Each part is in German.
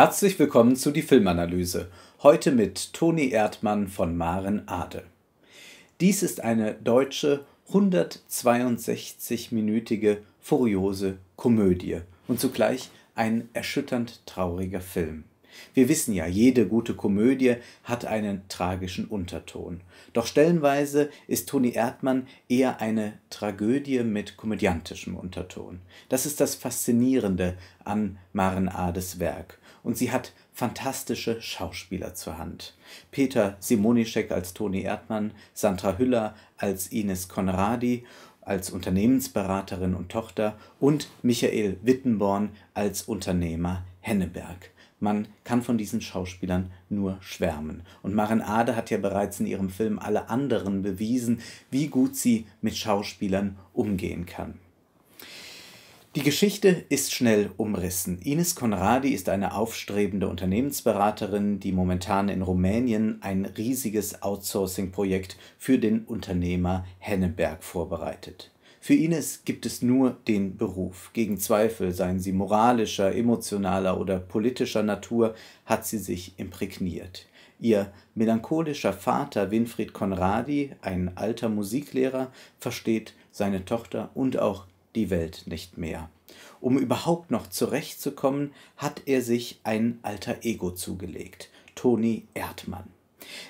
Herzlich willkommen zu die Filmanalyse. Heute mit Toni Erdmann von Maren Ade. Dies ist eine deutsche 162-minütige furiose Komödie und zugleich ein erschütternd trauriger Film. Wir wissen ja, jede gute Komödie hat einen tragischen Unterton. Doch stellenweise ist Toni Erdmann eher eine Tragödie mit komödiantischem Unterton. Das ist das Faszinierende an Maren Ades Werk und sie hat fantastische Schauspieler zur Hand. Peter Simonischek als Toni Erdmann, Sandra Hüller als Ines Konradi als Unternehmensberaterin und Tochter und Michael Wittenborn als Unternehmer Henneberg. Man kann von diesen Schauspielern nur schwärmen. Und Maren Ade hat ja bereits in ihrem Film alle anderen bewiesen, wie gut sie mit Schauspielern umgehen kann. Die Geschichte ist schnell umrissen. Ines Conradi ist eine aufstrebende Unternehmensberaterin, die momentan in Rumänien ein riesiges Outsourcing-Projekt für den Unternehmer Henneberg vorbereitet. Für Ines gibt es nur den Beruf. Gegen Zweifel, seien sie moralischer, emotionaler oder politischer Natur, hat sie sich imprägniert. Ihr melancholischer Vater Winfried Conradi, ein alter Musiklehrer, versteht seine Tochter und auch die Welt nicht mehr. Um überhaupt noch zurechtzukommen, hat er sich ein alter Ego zugelegt, Toni Erdmann.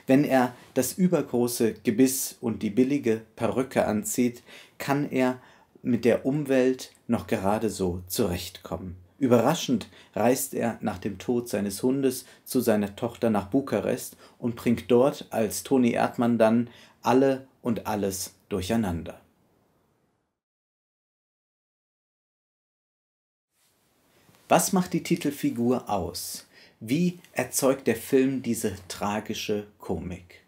Wenn er das übergroße Gebiss und die billige Perücke anzieht, kann er mit der Umwelt noch gerade so zurechtkommen. Überraschend reist er nach dem Tod seines Hundes zu seiner Tochter nach Bukarest und bringt dort als Toni Erdmann dann alle und alles durcheinander. Was macht die Titelfigur aus? Wie erzeugt der Film diese tragische Komik?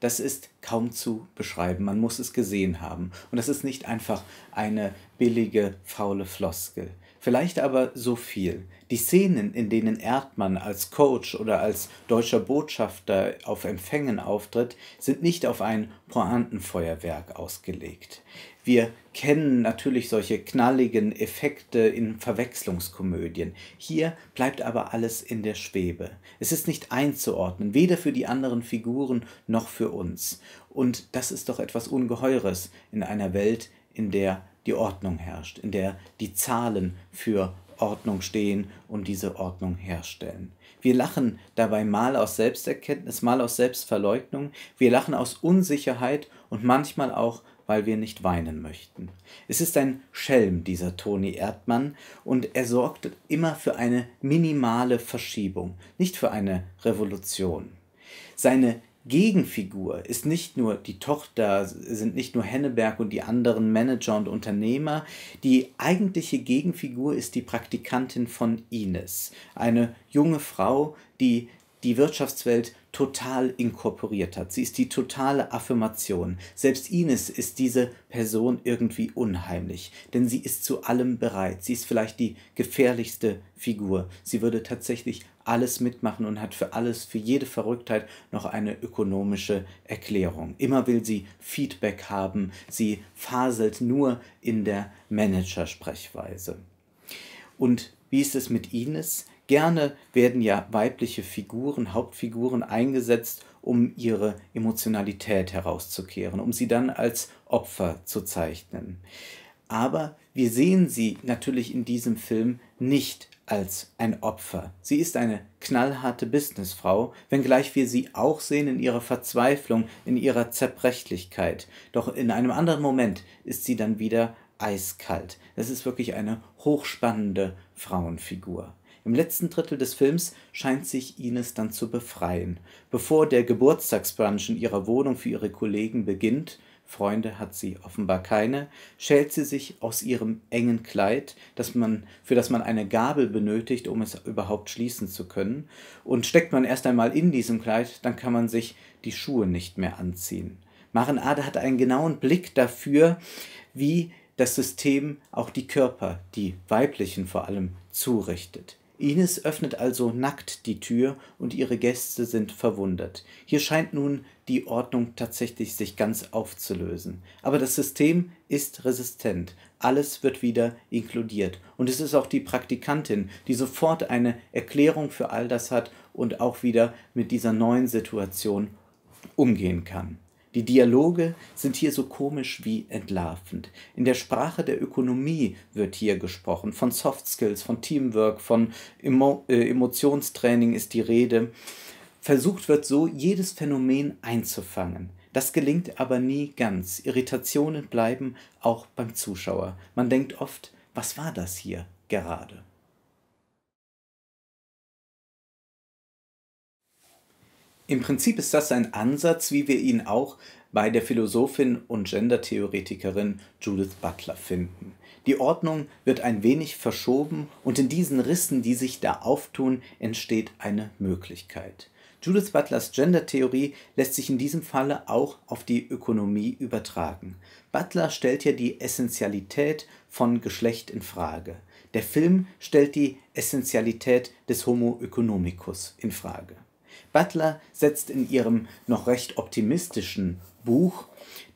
Das ist kaum zu beschreiben, man muss es gesehen haben. Und das ist nicht einfach eine billige, faule Floskel. Vielleicht aber so viel. Die Szenen, in denen Erdmann als Coach oder als deutscher Botschafter auf Empfängen auftritt, sind nicht auf ein Pointenfeuerwerk ausgelegt. Wir kennen natürlich solche knalligen Effekte in Verwechslungskomödien. Hier bleibt aber alles in der Schwebe. Es ist nicht einzuordnen, weder für die anderen Figuren noch für uns. Und das ist doch etwas Ungeheures in einer Welt, in der die Ordnung herrscht, in der die Zahlen für Ordnung stehen und diese Ordnung herstellen. Wir lachen dabei mal aus Selbsterkenntnis, mal aus Selbstverleugnung, wir lachen aus Unsicherheit und manchmal auch weil wir nicht weinen möchten. Es ist ein Schelm, dieser Toni Erdmann, und er sorgt immer für eine minimale Verschiebung, nicht für eine Revolution. Seine Gegenfigur ist nicht nur die Tochter, sind nicht nur Henneberg und die anderen Manager und Unternehmer. Die eigentliche Gegenfigur ist die Praktikantin von Ines, eine junge Frau, die die Wirtschaftswelt total inkorporiert hat. Sie ist die totale Affirmation. Selbst Ines ist diese Person irgendwie unheimlich, denn sie ist zu allem bereit. Sie ist vielleicht die gefährlichste Figur. Sie würde tatsächlich alles mitmachen und hat für alles, für jede Verrücktheit noch eine ökonomische Erklärung. Immer will sie Feedback haben. Sie faselt nur in der Managersprechweise. Und wie ist es mit Ines? Gerne werden ja weibliche Figuren, Hauptfiguren eingesetzt, um ihre Emotionalität herauszukehren, um sie dann als Opfer zu zeichnen. Aber wir sehen sie natürlich in diesem Film nicht als ein Opfer. Sie ist eine knallharte Businessfrau, wenngleich wir sie auch sehen in ihrer Verzweiflung, in ihrer Zerbrechlichkeit. Doch in einem anderen Moment ist sie dann wieder eiskalt. Das ist wirklich eine hochspannende Frauenfigur. Im letzten Drittel des Films scheint sich Ines dann zu befreien. Bevor der Geburtstagsbrunch in ihrer Wohnung für ihre Kollegen beginnt, Freunde hat sie offenbar keine, schält sie sich aus ihrem engen Kleid, das man, für das man eine Gabel benötigt, um es überhaupt schließen zu können. Und steckt man erst einmal in diesem Kleid, dann kann man sich die Schuhe nicht mehr anziehen. Maren Ade hat einen genauen Blick dafür, wie das System auch die Körper, die weiblichen vor allem, zurichtet. Ines öffnet also nackt die Tür und ihre Gäste sind verwundert. Hier scheint nun die Ordnung tatsächlich sich ganz aufzulösen. Aber das System ist resistent. Alles wird wieder inkludiert. Und es ist auch die Praktikantin, die sofort eine Erklärung für all das hat und auch wieder mit dieser neuen Situation umgehen kann. Die Dialoge sind hier so komisch wie entlarvend. In der Sprache der Ökonomie wird hier gesprochen, von Soft Skills, von Teamwork, von Emo äh, Emotionstraining ist die Rede. Versucht wird so, jedes Phänomen einzufangen. Das gelingt aber nie ganz. Irritationen bleiben auch beim Zuschauer. Man denkt oft, was war das hier gerade? Im Prinzip ist das ein Ansatz, wie wir ihn auch bei der Philosophin und Gendertheoretikerin Judith Butler finden. Die Ordnung wird ein wenig verschoben und in diesen Rissen, die sich da auftun, entsteht eine Möglichkeit. Judith Butlers Gendertheorie lässt sich in diesem Falle auch auf die Ökonomie übertragen. Butler stellt ja die Essentialität von Geschlecht in Frage. Der Film stellt die Essentialität des Homo economicus in Frage. Butler setzt in ihrem noch recht optimistischen Buch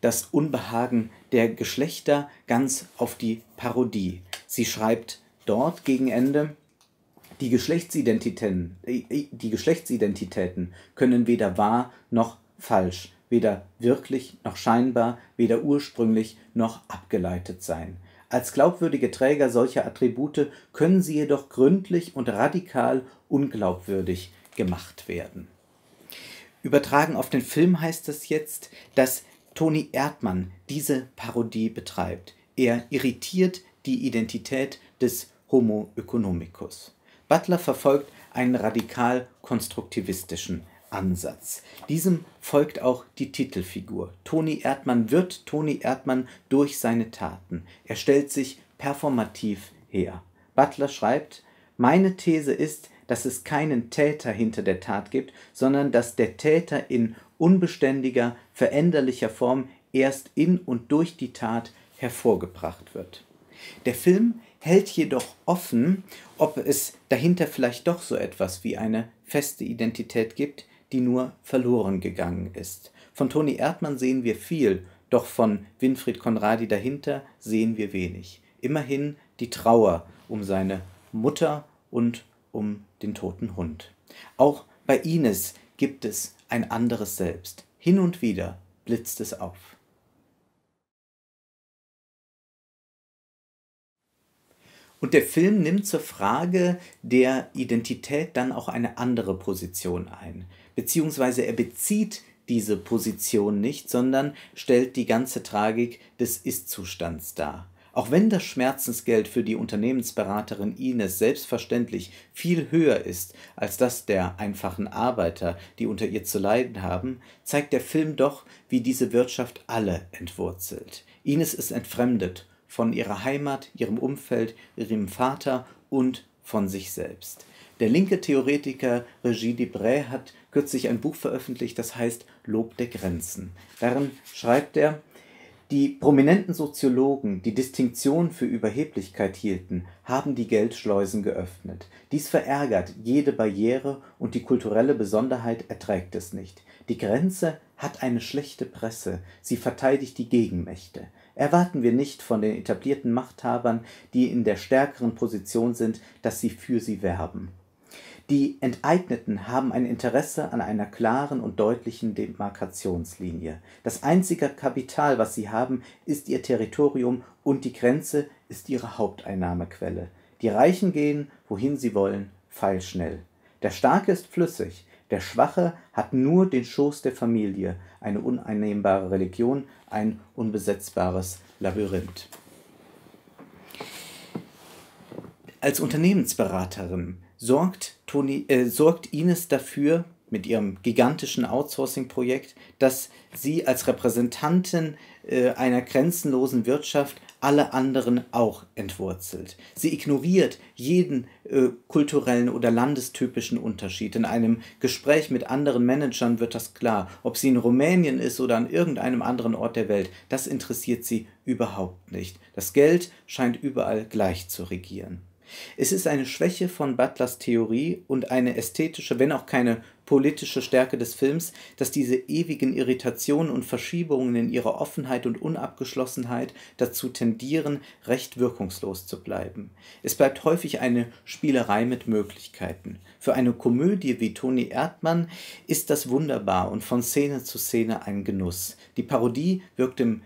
das Unbehagen der Geschlechter ganz auf die Parodie. Sie schreibt dort gegen Ende, die Geschlechtsidentitäten, äh, äh, die Geschlechtsidentitäten können weder wahr noch falsch, weder wirklich noch scheinbar, weder ursprünglich noch abgeleitet sein. Als glaubwürdige Träger solcher Attribute können sie jedoch gründlich und radikal unglaubwürdig, gemacht werden. Übertragen auf den Film heißt das jetzt, dass Toni Erdmann diese Parodie betreibt. Er irritiert die Identität des Homo economicus. Butler verfolgt einen radikal konstruktivistischen Ansatz. Diesem folgt auch die Titelfigur. Toni Erdmann wird Toni Erdmann durch seine Taten. Er stellt sich performativ her. Butler schreibt, meine These ist, dass es keinen Täter hinter der Tat gibt, sondern dass der Täter in unbeständiger, veränderlicher Form erst in und durch die Tat hervorgebracht wird. Der Film hält jedoch offen, ob es dahinter vielleicht doch so etwas wie eine feste Identität gibt, die nur verloren gegangen ist. Von Toni Erdmann sehen wir viel, doch von Winfried Konradi dahinter sehen wir wenig. Immerhin die Trauer um seine Mutter und um den toten Hund. Auch bei Ines gibt es ein anderes Selbst. Hin und wieder blitzt es auf. Und der Film nimmt zur Frage der Identität dann auch eine andere Position ein. Beziehungsweise er bezieht diese Position nicht, sondern stellt die ganze Tragik des Ist-Zustands dar. Auch wenn das Schmerzensgeld für die Unternehmensberaterin Ines selbstverständlich viel höher ist als das der einfachen Arbeiter, die unter ihr zu leiden haben, zeigt der Film doch, wie diese Wirtschaft alle entwurzelt. Ines ist entfremdet von ihrer Heimat, ihrem Umfeld, ihrem Vater und von sich selbst. Der linke Theoretiker Regis Debray hat kürzlich ein Buch veröffentlicht, das heißt Lob der Grenzen. Darin schreibt er, die prominenten Soziologen, die Distinktion für Überheblichkeit hielten, haben die Geldschleusen geöffnet. Dies verärgert jede Barriere und die kulturelle Besonderheit erträgt es nicht. Die Grenze hat eine schlechte Presse, sie verteidigt die Gegenmächte. Erwarten wir nicht von den etablierten Machthabern, die in der stärkeren Position sind, dass sie für sie werben die Enteigneten haben ein Interesse an einer klaren und deutlichen Demarkationslinie. Das einzige Kapital, was sie haben, ist ihr Territorium und die Grenze ist ihre Haupteinnahmequelle. Die Reichen gehen, wohin sie wollen, feilschnell. Der Starke ist flüssig, der Schwache hat nur den Schoß der Familie, eine uneinnehmbare Religion, ein unbesetzbares Labyrinth. Als Unternehmensberaterin sorgt, Toni, äh, sorgt Ines dafür, mit ihrem gigantischen Outsourcing-Projekt, dass sie als Repräsentantin äh, einer grenzenlosen Wirtschaft alle anderen auch entwurzelt. Sie ignoriert jeden äh, kulturellen oder landestypischen Unterschied. In einem Gespräch mit anderen Managern wird das klar. Ob sie in Rumänien ist oder an irgendeinem anderen Ort der Welt, das interessiert sie überhaupt nicht. Das Geld scheint überall gleich zu regieren. Es ist eine Schwäche von Butlers Theorie und eine ästhetische, wenn auch keine politische Stärke des Films, dass diese ewigen Irritationen und Verschiebungen in ihrer Offenheit und Unabgeschlossenheit dazu tendieren, recht wirkungslos zu bleiben. Es bleibt häufig eine Spielerei mit Möglichkeiten. Für eine Komödie wie Toni Erdmann ist das wunderbar und von Szene zu Szene ein Genuss. Die Parodie wirkt im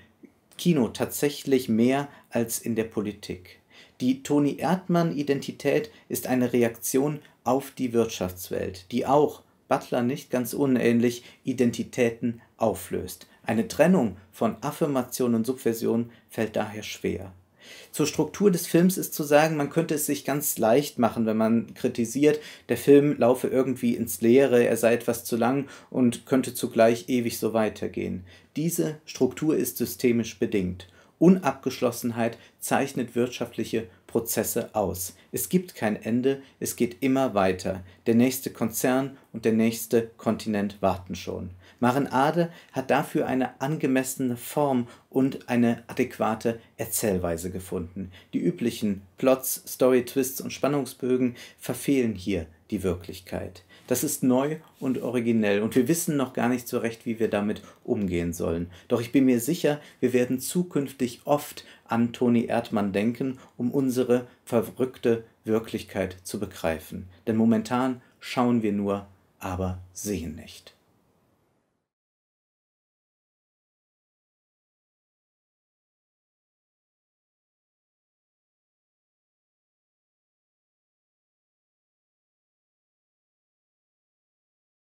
Kino tatsächlich mehr als in der Politik. Die Toni Erdmann-Identität ist eine Reaktion auf die Wirtschaftswelt, die auch, Butler nicht ganz unähnlich, Identitäten auflöst. Eine Trennung von Affirmation und Subversion fällt daher schwer. Zur Struktur des Films ist zu sagen, man könnte es sich ganz leicht machen, wenn man kritisiert, der Film laufe irgendwie ins Leere, er sei etwas zu lang und könnte zugleich ewig so weitergehen. Diese Struktur ist systemisch bedingt. Unabgeschlossenheit zeichnet wirtschaftliche Prozesse aus. Es gibt kein Ende, es geht immer weiter. Der nächste Konzern und der nächste Kontinent warten schon. Maren Ade hat dafür eine angemessene Form und eine adäquate Erzählweise gefunden. Die üblichen Plots, Story-Twists und Spannungsbögen verfehlen hier die Wirklichkeit. Das ist neu und originell und wir wissen noch gar nicht so recht, wie wir damit umgehen sollen. Doch ich bin mir sicher, wir werden zukünftig oft an Toni Erdmann denken, um unsere verrückte Wirklichkeit zu begreifen. Denn momentan schauen wir nur, aber sehen nicht.